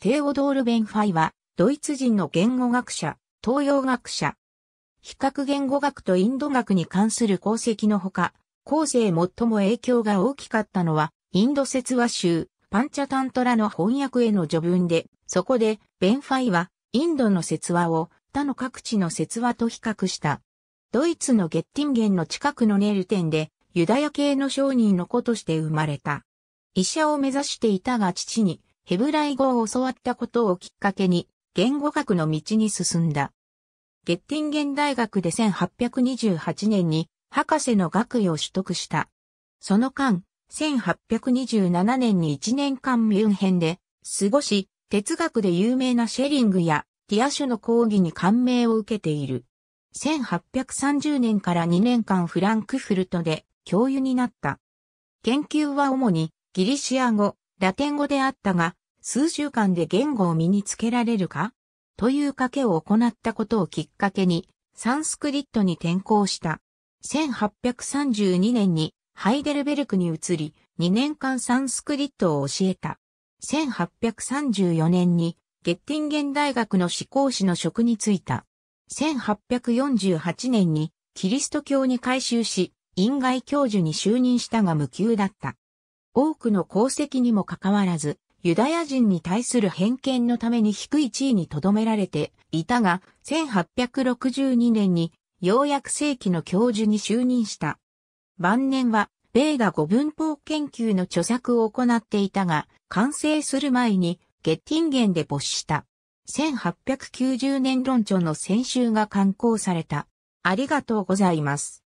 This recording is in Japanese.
テーオドール・ベンファイは、ドイツ人の言語学者、東洋学者。比較言語学とインド学に関する功績のほか、後世最も影響が大きかったのは、インド説話集、パンチャタントラの翻訳への序文で、そこで、ベンファイは、インドの説話を他の各地の説話と比較した。ドイツのゲッティンゲンの近くのネルテンで、ユダヤ系の商人の子として生まれた。医者を目指していたが父に、ヘブライ語を教わったことをきっかけに、言語学の道に進んだ。ゲッティンゲン大学で1828年に博士の学位を取得した。その間、1827年に1年間ミュンヘンで過ごし、哲学で有名なシェリングやティアシュの講義に感銘を受けている。1830年から2年間フランクフルトで教諭になった。研究は主にギリシア語、ラテン語であったが、数週間で言語を身につけられるかという賭けを行ったことをきっかけに、サンスクリットに転校した。1832年にハイデルベルクに移り、2年間サンスクリットを教えた。1834年にゲッティンゲン大学の志向士の職に就いた。1848年にキリスト教に改修し、院外教授に就任したが無休だった。多くの功績にもかかわらず、ユダヤ人に対する偏見のために低い地位に留められていたが、1862年にようやく世紀の教授に就任した。晩年は、米が語文法研究の著作を行っていたが、完成する前に、ゲッティンゲンで没した。1890年論調の先週が刊行された。ありがとうございます。